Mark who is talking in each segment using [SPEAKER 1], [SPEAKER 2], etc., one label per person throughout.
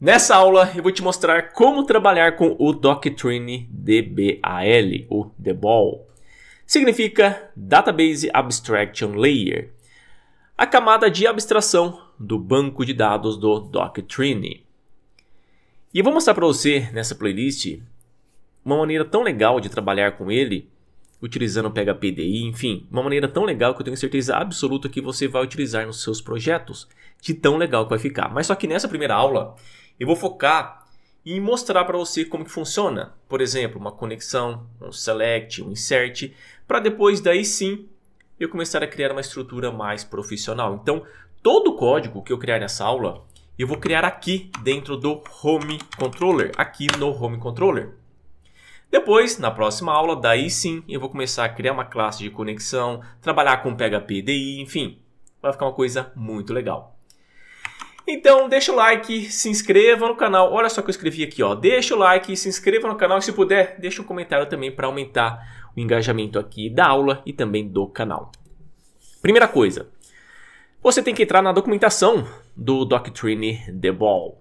[SPEAKER 1] Nessa aula eu vou te mostrar como trabalhar com o Doctrine DBAL, o DBAL. Significa Database Abstraction Layer, a camada de abstração do banco de dados do Doctrine. E eu vou mostrar para você nessa playlist uma maneira tão legal de trabalhar com ele, utilizando PHPDI, enfim, uma maneira tão legal que eu tenho certeza absoluta que você vai utilizar nos seus projetos, de tão legal que vai ficar. Mas só que nessa primeira aula eu vou focar em mostrar para você como que funciona, por exemplo, uma conexão, um select, um insert, para depois daí sim eu começar a criar uma estrutura mais profissional. Então, todo o código que eu criar nessa aula, eu vou criar aqui dentro do Home Controller, aqui no Home Controller. Depois, na próxima aula, daí sim, eu vou começar a criar uma classe de conexão, trabalhar com PHP DI, enfim, vai ficar uma coisa muito legal. Então deixa o like, se inscreva no canal. Olha só o que eu escrevi aqui, ó. Deixa o like, se inscreva no canal e se puder, deixa um comentário também para aumentar o engajamento aqui da aula e também do canal. Primeira coisa, você tem que entrar na documentação do Doctrine The Ball,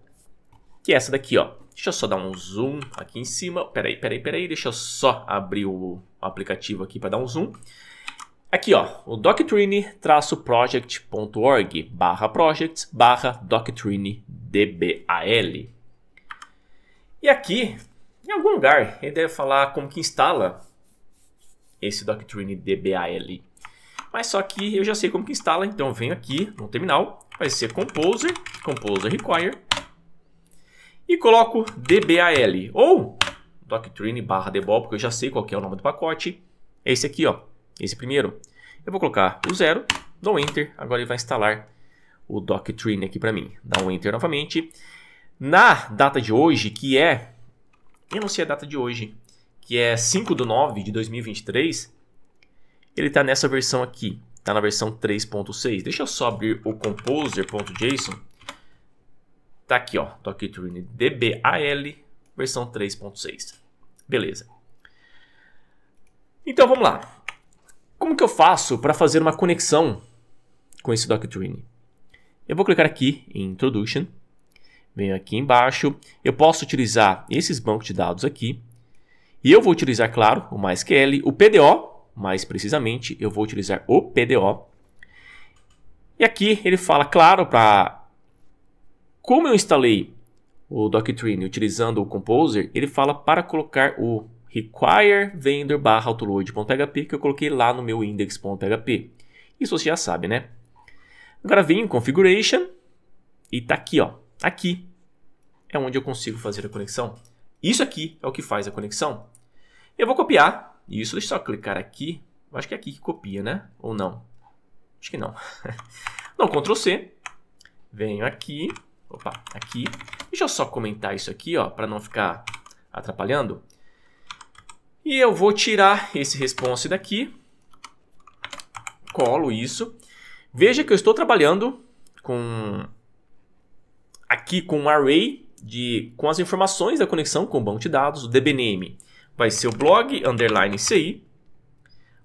[SPEAKER 1] que é essa daqui, ó. Deixa eu só dar um zoom aqui em cima. Peraí, peraí, peraí. Deixa eu só abrir o aplicativo aqui para dar um zoom. Aqui ó, o doctrine-project.org barra projects barra doctrine dbal. E aqui, em algum lugar, ele deve falar como que instala esse doctrine dbal. Mas só que eu já sei como que instala, então venho aqui no terminal, vai ser composer, composer require, e coloco dbal, ou doctrine barra debol, porque eu já sei qual é o nome do pacote, é esse aqui ó, esse primeiro. Eu vou colocar o zero, dou um enter, agora ele vai instalar o doctrine aqui para mim. Dá um enter novamente. Na data de hoje, que é, eu não sei a data de hoje, que é 5 do 9 de 2023, ele está nessa versão aqui, está na versão 3.6. Deixa eu só abrir o composer.json. Está aqui, ó, doctrine dbal versão 3.6. Beleza. Então vamos lá. Como que eu faço para fazer uma conexão com esse Doctrine? Eu vou clicar aqui em Introduction, venho aqui embaixo, eu posso utilizar esses bancos de dados aqui, e eu vou utilizar, claro, o MySQL, o PDO, mais precisamente, eu vou utilizar o PDO. E aqui ele fala, claro, para como eu instalei o Doctrine utilizando o Composer, ele fala para colocar o require vendor barra autoload.php que eu coloquei lá no meu index.php. Isso você já sabe, né? Agora vem em configuration e tá aqui, ó. Aqui é onde eu consigo fazer a conexão. Isso aqui é o que faz a conexão. Eu vou copiar isso, deixa eu só clicar aqui. Eu acho que é aqui que copia, né? Ou não? Acho que não. não, Ctrl C. Venho aqui. Opa, aqui. Deixa eu só comentar isso aqui, ó, para não ficar atrapalhando. E eu vou tirar esse response daqui, colo isso. Veja que eu estou trabalhando com aqui com um array de, com as informações da conexão com o banco de dados, o dbname vai ser o blog underline ci,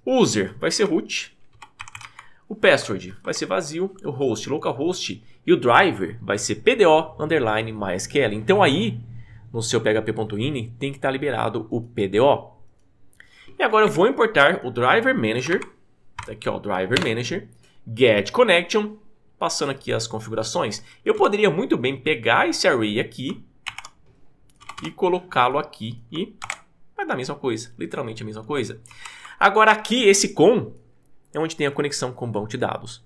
[SPEAKER 1] user vai ser root, o password vai ser vazio, o host localhost e o driver vai ser pdo underline mysql. Então aí no seu php.ini tem que estar liberado o pdo. E agora eu vou importar o driver manager, tá aqui ó, o driver manager, get connection, passando aqui as configurações. Eu poderia muito bem pegar esse array aqui e colocá-lo aqui e vai dar a mesma coisa, literalmente a mesma coisa. Agora aqui esse com é onde tem a conexão com o banco de dados.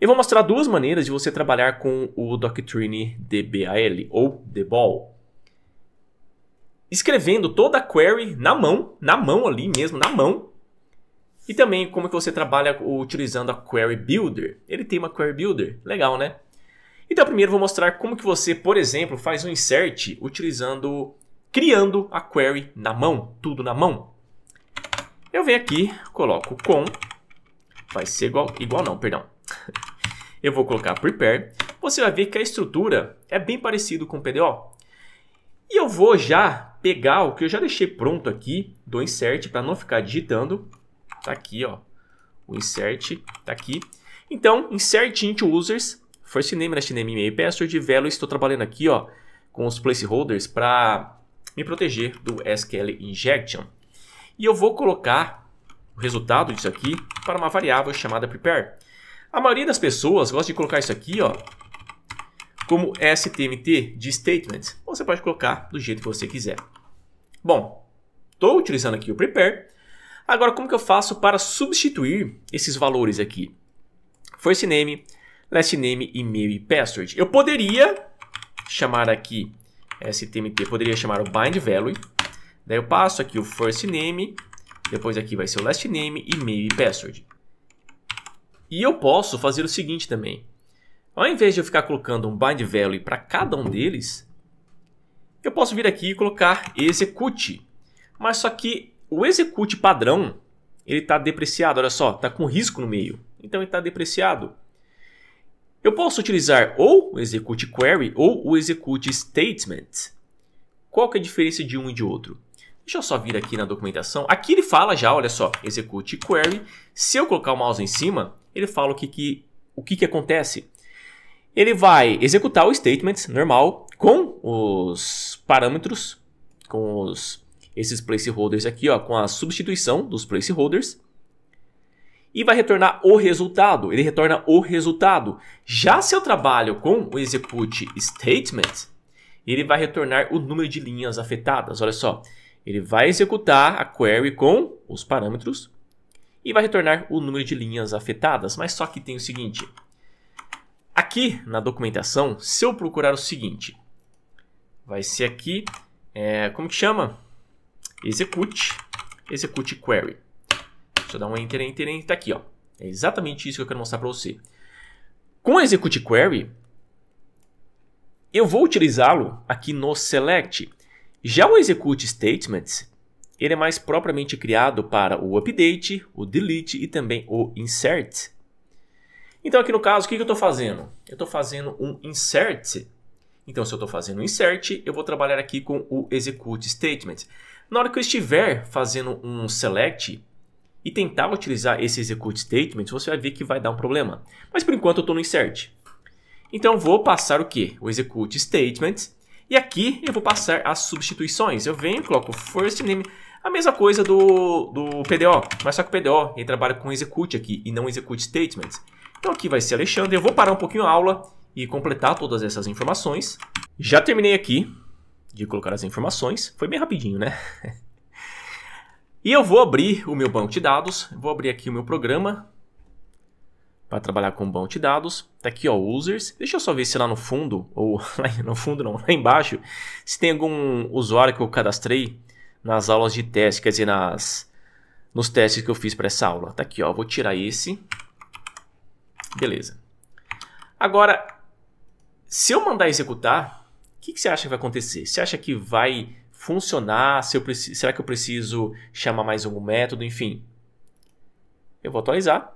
[SPEAKER 1] Eu vou mostrar duas maneiras de você trabalhar com o Doctrine DBAL ou DBAL escrevendo toda a query na mão, na mão ali mesmo, na mão. E também como é que você trabalha utilizando a Query Builder. Ele tem uma Query Builder, legal, né? Então primeiro vou mostrar como que você, por exemplo, faz um insert utilizando, criando a query na mão, tudo na mão. Eu venho aqui, coloco com, vai ser igual, igual não, perdão. Eu vou colocar prepare. Você vai ver que a estrutura é bem parecido com o PDO. E eu vou já pegar o que eu já deixei pronto aqui do insert para não ficar digitando. Tá aqui, ó. O insert tá aqui. Então, insert into users, first name, last name, email, password, value. Estou trabalhando aqui, ó, com os placeholders para me proteger do SQL injection. E eu vou colocar o resultado disso aqui para uma variável chamada prepare. A maioria das pessoas gosta de colocar isso aqui, ó, como STMT de statement. Você pode colocar do jeito que você quiser. Bom, estou utilizando aqui o prepare. Agora, como que eu faço para substituir esses valores aqui? First name, last name, e-mail e password. Eu poderia chamar aqui STMT, poderia chamar o bind value. Daí eu passo aqui o first name, depois aqui vai ser o last name, e-mail e password. E eu posso fazer o seguinte também. Ao invés de eu ficar colocando um bind value para cada um deles, eu posso vir aqui e colocar execute. Mas só que o execute padrão, ele está depreciado, olha só, está com risco no meio. Então ele está depreciado. Eu posso utilizar ou o execute query ou o execute statement. Qual que é a diferença de um e de outro? Deixa eu só vir aqui na documentação. Aqui ele fala já, olha só, execute query. Se eu colocar o mouse em cima, ele fala o que, que, o que, que acontece. Ele vai executar o statement normal, com os parâmetros, com os, esses placeholders aqui, ó, com a substituição dos placeholders. E vai retornar o resultado. Ele retorna o resultado. Já se eu trabalho com o execute statement, ele vai retornar o número de linhas afetadas. Olha só, ele vai executar a query com os parâmetros e vai retornar o número de linhas afetadas. Mas só que tem o seguinte, aqui na documentação, se eu procurar o seguinte, vai ser aqui, é, como que chama? Execute, execute query. Deixa eu dar um enter, enter, enter, tá aqui, ó. É exatamente isso que eu quero mostrar para você. Com execute query, eu vou utilizá-lo aqui no select. Já o execute statements, ele é mais propriamente criado para o update, o delete e também o insert. Então aqui no caso, o que eu estou fazendo? Eu estou fazendo um insert então, se eu estou fazendo um insert, eu vou trabalhar aqui com o execute statement. Na hora que eu estiver fazendo um select e tentar utilizar esse execute statement, você vai ver que vai dar um problema. Mas por enquanto eu estou no insert. Então vou passar o que? O execute statement. E aqui eu vou passar as substituições. Eu venho, coloco first name, a mesma coisa do, do PDO, mas só que o PDO ele trabalha com execute aqui e não execute statement. Então aqui vai ser Alexandre. Eu vou parar um pouquinho a aula e completar todas essas informações. Já terminei aqui de colocar as informações. Foi bem rapidinho, né? e eu vou abrir o meu banco de dados. Vou abrir aqui o meu programa para trabalhar com banco de dados. Tá aqui, ó, users. Deixa eu só ver se lá no fundo, ou no fundo não, lá embaixo, se tem algum usuário que eu cadastrei nas aulas de teste, quer dizer, nas, nos testes que eu fiz para essa aula. Tá aqui, ó, vou tirar esse. Beleza. Agora, se eu mandar executar, o que, que, você acha que vai acontecer? Você acha que vai funcionar? Se eu Será que eu preciso chamar mais algum método? Enfim, eu vou atualizar.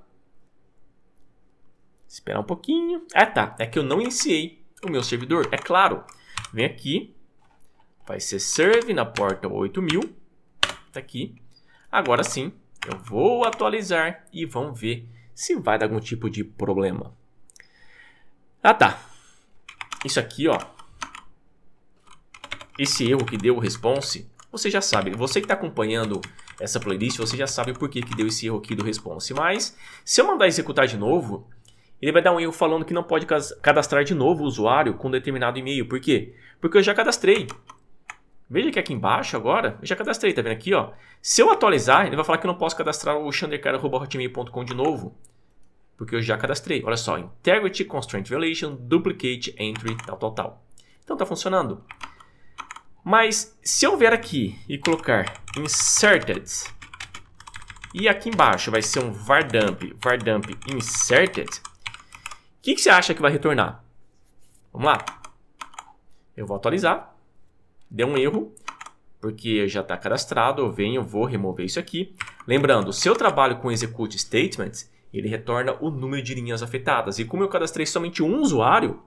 [SPEAKER 1] Esperar um pouquinho. Ah, tá. É que eu não iniciei o meu servidor. É claro. Vem aqui. Vai ser serve na porta 8000. Tá aqui. Agora sim, eu vou atualizar e vamos ver se vai dar algum tipo de problema. Ah, tá isso aqui, ó, esse erro que deu o response, você já sabe. Você que está acompanhando essa playlist, você já sabe por que, que deu esse erro aqui do response. Mas, se eu mandar executar de novo, ele vai dar um erro falando que não pode cadastrar de novo o usuário com determinado e-mail. Por quê? Porque eu já cadastrei. Veja que aqui embaixo agora, eu já cadastrei, tá vendo aqui, ó. Se eu atualizar, ele vai falar que eu não posso cadastrar o xandercara.hotmail.com de novo porque eu já cadastrei. Olha só, Integrity Constraint Violation, Duplicate Entry, tal, tal, tal. Então tá funcionando. Mas se eu vier aqui e colocar Inserted, e aqui embaixo vai ser um vardump, vardump Inserted, o que, que você acha que vai retornar? Vamos lá. Eu vou atualizar. Deu um erro, porque já está cadastrado. Eu venho, vou remover isso aqui. Lembrando, se eu trabalho com execute statements, ele retorna o número de linhas afetadas. E como eu cadastrei somente um usuário,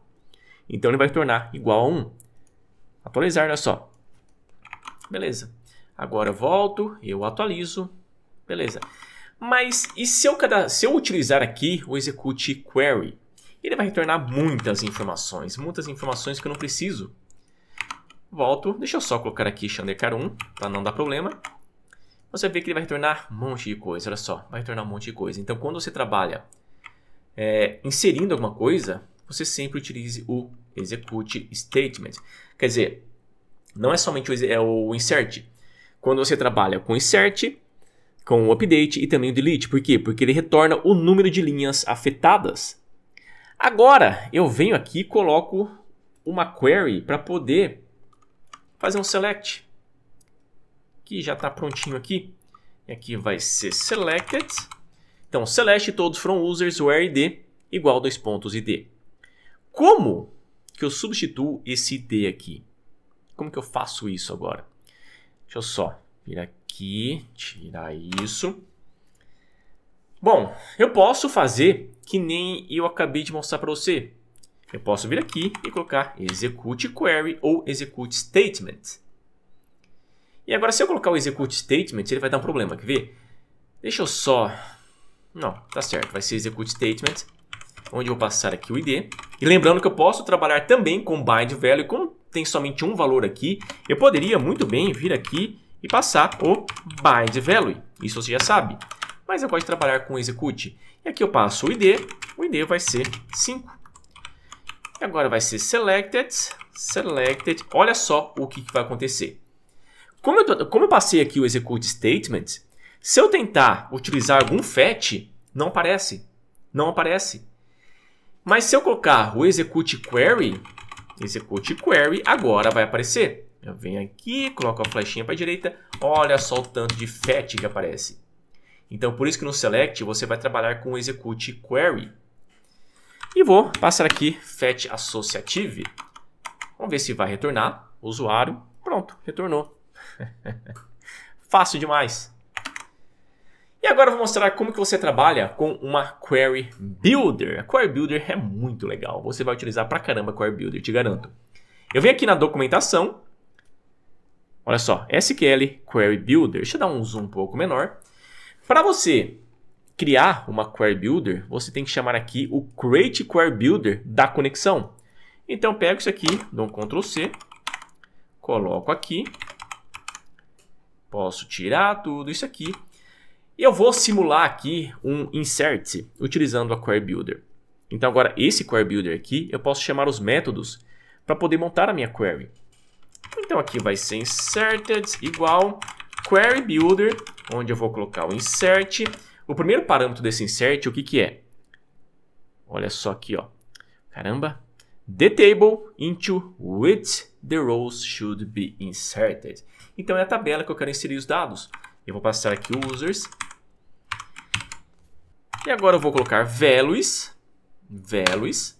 [SPEAKER 1] então ele vai tornar igual a 1. Atualizar, olha só. Beleza. Agora eu volto, eu atualizo. Beleza. Mas e se eu, se eu utilizar aqui o execute query? Ele vai retornar muitas informações, muitas informações que eu não preciso. Volto, deixa eu só colocar aqui xandercar 1, para Não dar problema você vê que ele vai retornar um monte de coisa. Olha só, vai retornar um monte de coisa. Então, quando você trabalha é, inserindo alguma coisa, você sempre utilize o execute statement. Quer dizer, não é somente o, é o insert. Quando você trabalha com insert, com o update e também o delete. Por quê? Porque ele retorna o número de linhas afetadas. Agora, eu venho aqui e coloco uma query para poder fazer um select que já está prontinho aqui. E aqui vai ser selected. Então, select todos from users where id igual dois pontos id. Como que eu substituo esse id aqui? Como que eu faço isso agora? Deixa eu só vir aqui, tirar isso. Bom, eu posso fazer que nem eu acabei de mostrar para você. Eu posso vir aqui e colocar execute query ou execute statement. E agora, se eu colocar o execute statement, ele vai dar um problema, quer ver? Deixa eu só... Não, tá certo, vai ser execute statement, onde eu vou passar aqui o ID. E lembrando que eu posso trabalhar também com bind value, como tem somente um valor aqui, eu poderia muito bem vir aqui e passar o bind value, isso você já sabe. Mas eu posso trabalhar com execute. E aqui eu passo o ID, o ID vai ser 5. E agora vai ser selected, selected, olha só o que, que vai acontecer. Como eu, como eu passei aqui o execute statement, se eu tentar utilizar algum fetch, não aparece. Não aparece. Mas se eu colocar o execute query, execute query, agora vai aparecer. Eu venho aqui, coloco a flechinha para a direita, olha só o tanto de fetch que aparece. Então, por isso que no select você vai trabalhar com o execute query. E vou passar aqui fetch associative. Vamos ver se vai retornar. Usuário, pronto, retornou. Fácil demais. E agora eu vou mostrar como que você trabalha com uma Query Builder. A Query Builder é muito legal. Você vai utilizar pra caramba a Query Builder, te garanto. Eu venho aqui na documentação. Olha só, SQL Query Builder. Deixa eu dar um zoom um pouco menor. Para você criar uma Query Builder, você tem que chamar aqui o Create Query Builder da conexão. Então, eu pego isso aqui, dou um Ctrl C, coloco aqui Posso tirar tudo isso aqui. E eu vou simular aqui um insert utilizando a Query Builder. Então agora esse Query Builder aqui, eu posso chamar os métodos para poder montar a minha query. Então aqui vai ser inserted igual query builder, onde eu vou colocar o insert. O primeiro parâmetro desse insert, o que que é? Olha só aqui, ó. Caramba. The table into which the rows should be inserted. Então é a tabela que eu quero inserir os dados. Eu vou passar aqui users. E agora eu vou colocar values. Values.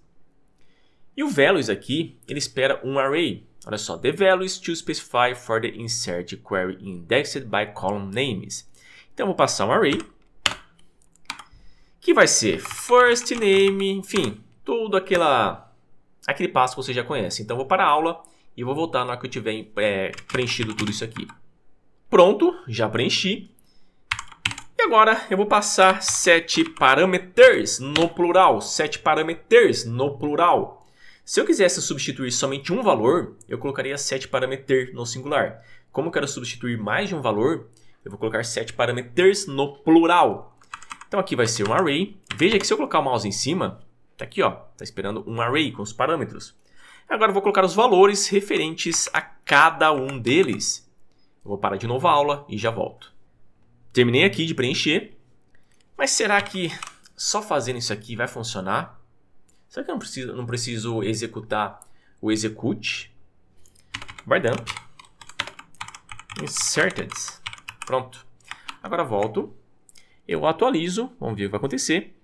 [SPEAKER 1] E o values aqui, ele espera um array. Olha só, the values to specify for the insert query indexed by column names. Então eu vou passar um array que vai ser first name, enfim, todo aquela aquele passo que você já conhece. Então vou para a aula e vou voltar na hora que eu tiver é, preenchido tudo isso aqui. Pronto, já preenchi. E agora eu vou passar sete parâmetros no plural. Sete parâmetros no plural. Se eu quisesse substituir somente um valor, eu colocaria sete parâmetros no singular. Como eu quero substituir mais de um valor, eu vou colocar sete parâmetros no plural. Então aqui vai ser um array. Veja que se eu colocar o mouse em cima, tá aqui ó, tá esperando um array com os parâmetros. Agora eu vou colocar os valores referentes a cada um deles. Eu vou parar de novo a aula e já volto. Terminei aqui de preencher, mas será que só fazendo isso aqui vai funcionar? Será que eu não preciso, não preciso executar o execute? Vardump. Inserted. Pronto. Agora volto. Eu atualizo. Vamos ver o que vai acontecer.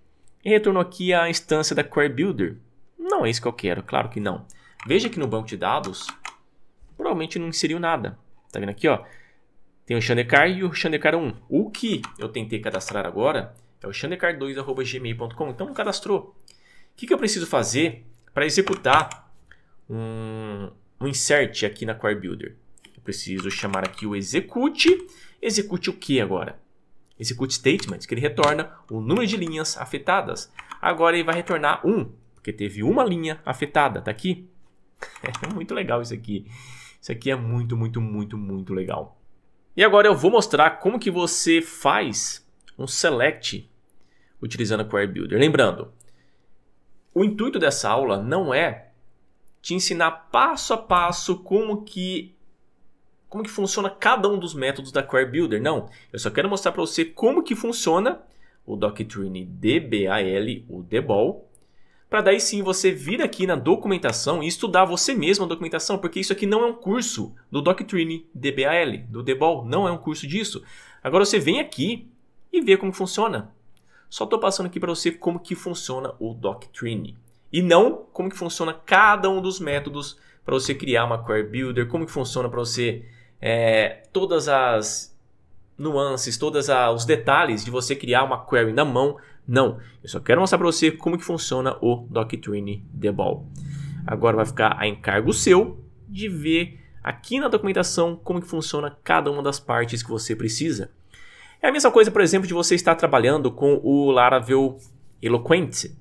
[SPEAKER 1] E retorno aqui à instância da Query Builder. Não é isso que eu quero, claro que não. Veja que no banco de dados, provavelmente não inseriu nada. Tá vendo aqui, ó? Tem o Xandecar e o Xandecar 1. O que eu tentei cadastrar agora é o xandecar2.gmail.com, então não cadastrou. O que, que eu preciso fazer para executar um, um insert aqui na Core Builder? Eu preciso chamar aqui o execute. Execute o que agora? Execute statement, que ele retorna o número de linhas afetadas. Agora ele vai retornar 1, porque teve uma linha afetada, tá aqui. É muito legal isso aqui. Isso aqui é muito, muito, muito, muito legal. E agora eu vou mostrar como que você faz um select utilizando a Query Builder. Lembrando, o intuito dessa aula não é te ensinar passo a passo como que como que funciona cada um dos métodos da Query Builder. Não, eu só quero mostrar para você como que funciona o Doctrine DBAL, o DBAL, para daí sim você vir aqui na documentação e estudar você mesmo a documentação, porque isso aqui não é um curso do Doctrine DBAL, do DBOL, não é um curso disso. Agora você vem aqui e vê como funciona. Só estou passando aqui para você como que funciona o Doctrine e não como que funciona cada um dos métodos para você criar uma Query Builder, como que funciona para você é, todas as nuances, todos os detalhes de você criar uma query na mão não, eu só quero mostrar para você como que funciona o Doctrine Ball. Agora vai ficar a encargo seu de ver aqui na documentação como que funciona cada uma das partes que você precisa. É a mesma coisa, por exemplo, de você estar trabalhando com o Laravel eloquent.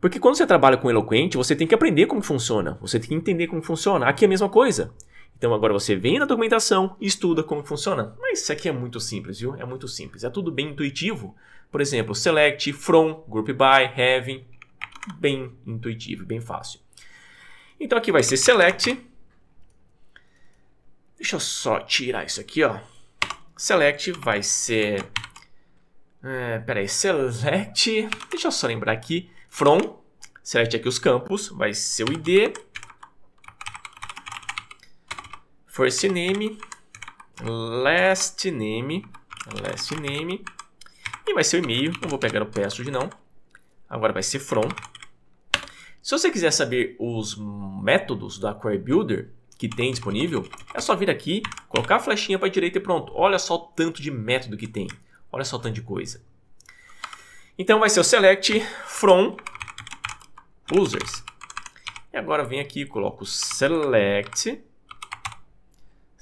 [SPEAKER 1] Porque quando você trabalha com eloquent, você tem que aprender como funciona, você tem que entender como funciona. Aqui é a mesma coisa. Então agora você vem na documentação e estuda como funciona. Mas isso aqui é muito simples, viu? É muito simples. É tudo bem intuitivo. Por exemplo, select, from, group by, having. Bem intuitivo, bem fácil. Então aqui vai ser select. Deixa eu só tirar isso aqui, ó. Select vai ser... É, peraí, select... Deixa eu só lembrar aqui. From, select aqui os campos, vai ser o ID first name, last name, last name, e vai ser o e-mail, não vou pegar o password não, agora vai ser from. Se você quiser saber os métodos da Query Builder que tem disponível, é só vir aqui, colocar a flechinha para a direita e pronto. Olha só o tanto de método que tem, olha só o tanto de coisa. Então vai ser o select from users. E agora vem aqui e coloco select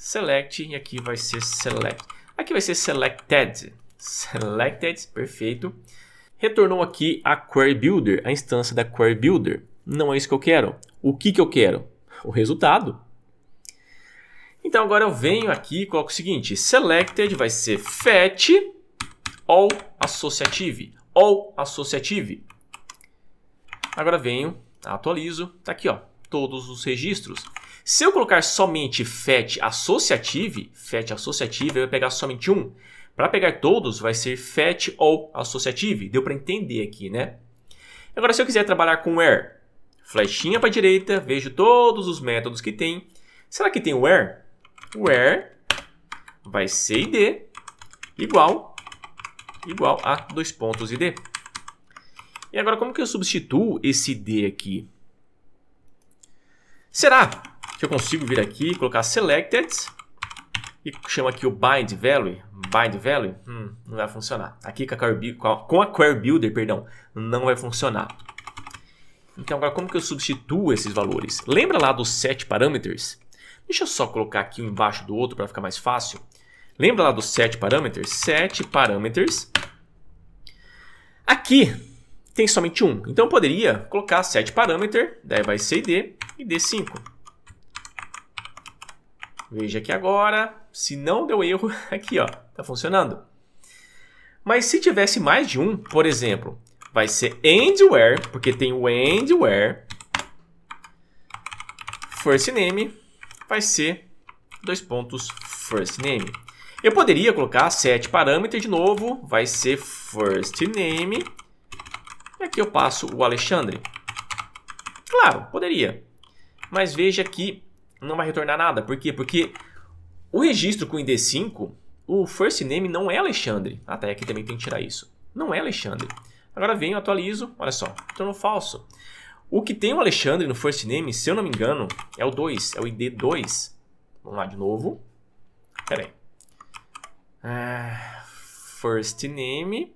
[SPEAKER 1] select e aqui vai ser select. Aqui vai ser selected. Selected, perfeito. Retornou aqui a query builder, a instância da query builder. Não é isso que eu quero. O que, que eu quero? O resultado. Então agora eu venho aqui e coloco o seguinte, selected vai ser fetch all associative, all associative. Agora venho, atualizo, tá aqui ó, todos os registros. Se eu colocar somente FAT associative, FAT associative, eu vou pegar somente um. Para pegar todos, vai ser FAT ou associative. Deu para entender aqui, né? Agora, se eu quiser trabalhar com WHERE, flechinha para a direita, vejo todos os métodos que tem. Será que tem WHERE? WHERE vai ser ID igual, igual a dois pontos ID. E agora, como que eu substituo esse D aqui? Será que eu consigo vir aqui, colocar selected e chama aqui o bind value. Bind value hum, não vai funcionar. Aqui com a, query, com a query builder, perdão, não vai funcionar. Então agora como que eu substituo esses valores? Lembra lá dos set parameters? Deixa eu só colocar aqui um embaixo do outro para ficar mais fácil. Lembra lá dos set parameters? Set parameters. Aqui tem somente um. Então eu poderia colocar set parameter, daí vai ser id e d5. Veja que agora, se não deu erro, aqui ó, tá funcionando. Mas se tivesse mais de um, por exemplo, vai ser endware, porque tem o endware, First name vai ser dois pontos first name. Eu poderia colocar set parâmetros de novo, vai ser first name. E aqui eu passo o Alexandre. Claro, poderia. Mas veja que não vai retornar nada. Por quê? Porque o registro com ID5, o first name não é Alexandre. Até ah, tá, aqui também tem que tirar isso. Não é Alexandre. Agora venho, atualizo, olha só, tornou falso. O que tem o Alexandre no first name, se eu não me engano, é o 2, é o ID 2. Vamos lá de novo. Pera aí. É, first name,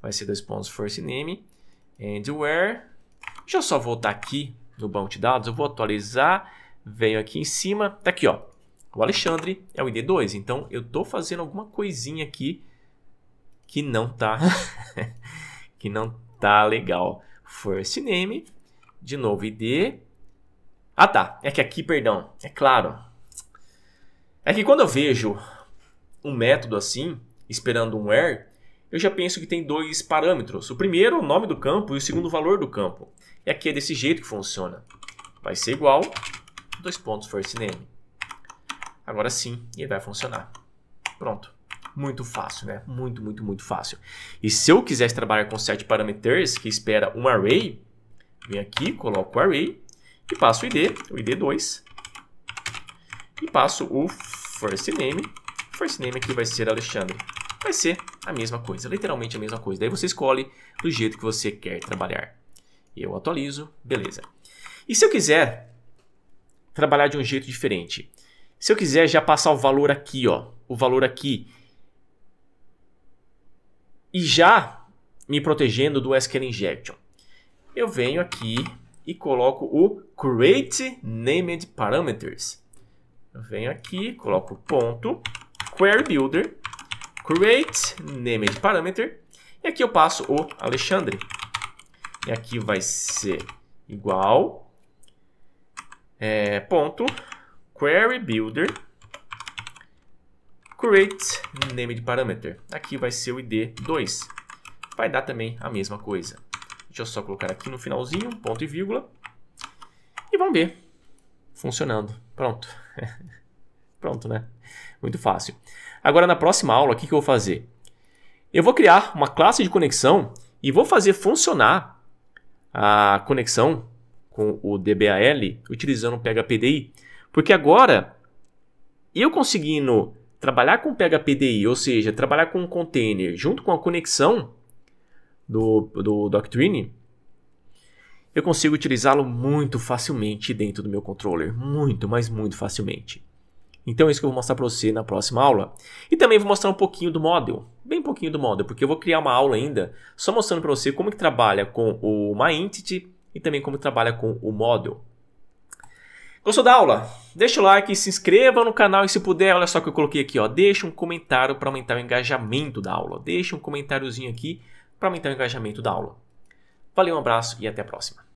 [SPEAKER 1] vai ser dois pontos first name, and where. Deixa eu só voltar aqui no banco de dados, eu vou atualizar venho aqui em cima, tá aqui, ó. O Alexandre é o ID2, então eu tô fazendo alguma coisinha aqui que não tá que não tá legal. First name, de novo ID. Ah, tá. É que aqui, perdão, é claro. É que quando eu vejo um método assim, esperando um where, eu já penso que tem dois parâmetros. O primeiro o nome do campo e o segundo o valor do campo. E aqui é desse jeito que funciona. Vai ser igual dois pontos first name. Agora sim, ele vai funcionar. Pronto. Muito fácil, né? Muito, muito, muito fácil. E se eu quisesse trabalhar com set parameters, que espera um array, vem aqui, coloco o array e passo o id, o id2, e passo o first name. First name aqui vai ser Alexandre. Vai ser a mesma coisa, literalmente a mesma coisa. Daí você escolhe do jeito que você quer trabalhar. Eu atualizo, beleza. E se eu quiser trabalhar de um jeito diferente. Se eu quiser já passar o valor aqui, ó, o valor aqui, e já me protegendo do SQL Injection, eu venho aqui e coloco o Create Named Parameters. Eu venho aqui, coloco ponto, Query Builder, Create Named Parameter, e aqui eu passo o Alexandre. E aqui vai ser igual é, ponto query builder create name de parameter. Aqui vai ser o id 2. Vai dar também a mesma coisa. Deixa eu só colocar aqui no finalzinho, ponto e vírgula. E vamos ver. Funcionando. Pronto. Pronto, né? Muito fácil. Agora, na próxima aula, o que, que eu vou fazer? Eu vou criar uma classe de conexão e vou fazer funcionar a conexão com o DBAL, utilizando o PHPDI. Porque agora, eu conseguindo trabalhar com PHPDI, ou seja, trabalhar com um container junto com a conexão do, do Doctrine, eu consigo utilizá-lo muito facilmente dentro do meu controller. Muito, mas muito facilmente. Então é isso que eu vou mostrar para você na próxima aula. E também vou mostrar um pouquinho do model, bem pouquinho do model, porque eu vou criar uma aula ainda só mostrando para você como que trabalha com o MyEntity, e também como trabalha com o Model. Gostou da aula? Deixa o like, se inscreva no canal e se puder, olha só que eu coloquei aqui, ó, deixa um comentário para aumentar o engajamento da aula. Deixa um comentáriozinho aqui para aumentar o engajamento da aula. Valeu, um abraço e até a próxima.